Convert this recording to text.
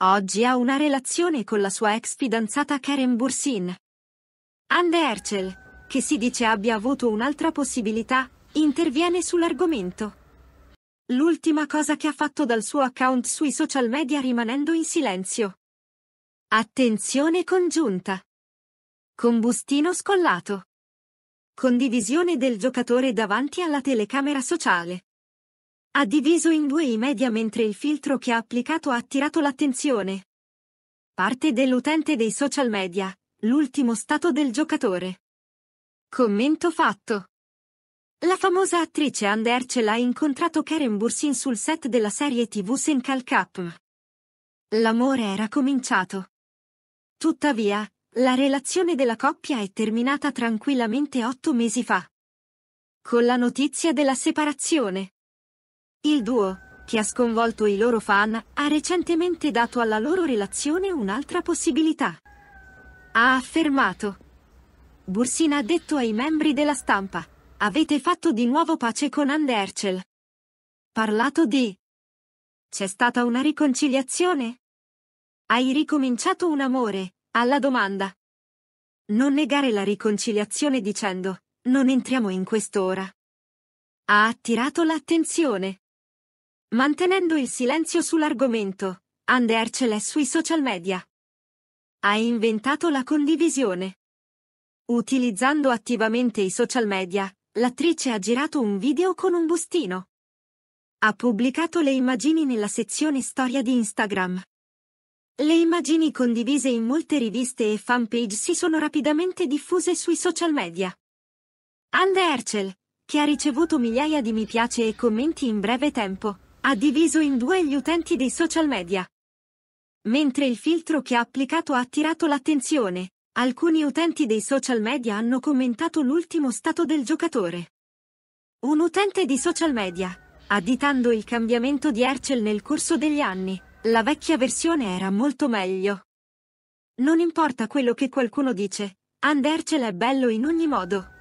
Oggi ha una relazione con la sua ex fidanzata Karen Bursin. Anne Herschel, che si dice abbia avuto un'altra possibilità, interviene sull'argomento. L'ultima cosa che ha fatto dal suo account sui social media rimanendo in silenzio. Attenzione congiunta. Combustino scollato. Condivisione del giocatore davanti alla telecamera sociale. Ha diviso in due i media mentre il filtro che ha applicato ha attirato l'attenzione. Parte dell'utente dei social media, l'ultimo stato del giocatore. Commento fatto. La famosa attrice Andercel ha incontrato Karen Bursin sul set della serie TV Senkal Cup. L'amore era cominciato. Tuttavia, la relazione della coppia è terminata tranquillamente otto mesi fa. Con la notizia della separazione. Il duo, che ha sconvolto i loro fan, ha recentemente dato alla loro relazione un'altra possibilità. Ha affermato. Bursin ha detto ai membri della stampa, avete fatto di nuovo pace con Andercel. Parlato di... C'è stata una riconciliazione? Hai ricominciato un amore, alla domanda. Non negare la riconciliazione dicendo, non entriamo in quest'ora. Ha attirato l'attenzione mantenendo il silenzio sull'argomento. Andercel è sui social media. Ha inventato la condivisione. Utilizzando attivamente i social media, l'attrice ha girato un video con un bustino. Ha pubblicato le immagini nella sezione storia di Instagram. Le immagini condivise in molte riviste e fanpage si sono rapidamente diffuse sui social media. Ande Ercel, che ha ricevuto migliaia di mi piace e commenti in breve tempo, ha diviso in due gli utenti dei social media. Mentre il filtro che ha applicato ha attirato l'attenzione, alcuni utenti dei social media hanno commentato l'ultimo stato del giocatore. Un utente di social media, additando il cambiamento di Herschel nel corso degli anni, la vecchia versione era molto meglio. Non importa quello che qualcuno dice, Andercel è bello in ogni modo.